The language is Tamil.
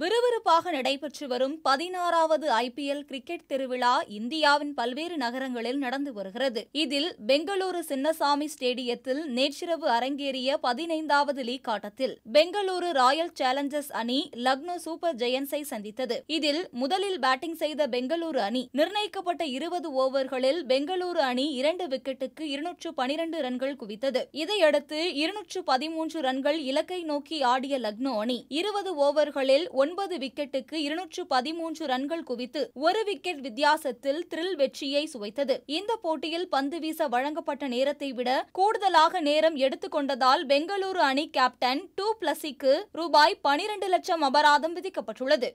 விறுவிறுப்பாக நடைபெற்று வரும் பதினாறாவது ஐபிஎல் கிரிக்கெட் திருவிழா இந்தியாவின் பல்வேறு நகரங்களில் நடந்து வருகிறது இதில் பெங்களூரு சின்னசாமி ஸ்டேடியத்தில் நேற்றிரவு அரங்கேறிய பதினைந்தாவது லீக் ஆட்டத்தில் பெங்களூரு ராயல் சேலஞ்சர்ஸ் அணி லக்னோ சூப்பர் ஜெயன்ஸை சந்தித்தது இதில் முதலில் பேட்டிங் செய்த பெங்களூரு அணி நிர்ணயிக்கப்பட்ட இருபது ஓவர்களில் பெங்களூரு அணி இரண்டு விக்கெட்டுக்கு இருநூற்று பனிரண்டு ரன்கள் குவித்தது இதையடுத்து இருநூற்று பதிமூன்று ரன்கள் இலக்கை நோக்கி ஆடிய லக்னோ அணி இருபது ஓவர்களில் ஒன்பது விக்கெட்டுக்கு இருநூற்று பதிமூன்று ரன்கள் குவித்து ஒரு விக்கெட் வித்தியாசத்தில் த்ரில் வெற்றியை சுவைத்தது இந்த போட்டியில் பந்து வீச வழங்கப்பட்ட நேரத்தை விட கூடுதலாக நேரம் எடுத்துக்கொண்டதால் பெங்களூரு அணி கேப்டன் டூ பிளஸிக்கு ரூபாய் பனிரண்டு லட்சம் அபராதம் விதிக்கப்பட்டுள்ளது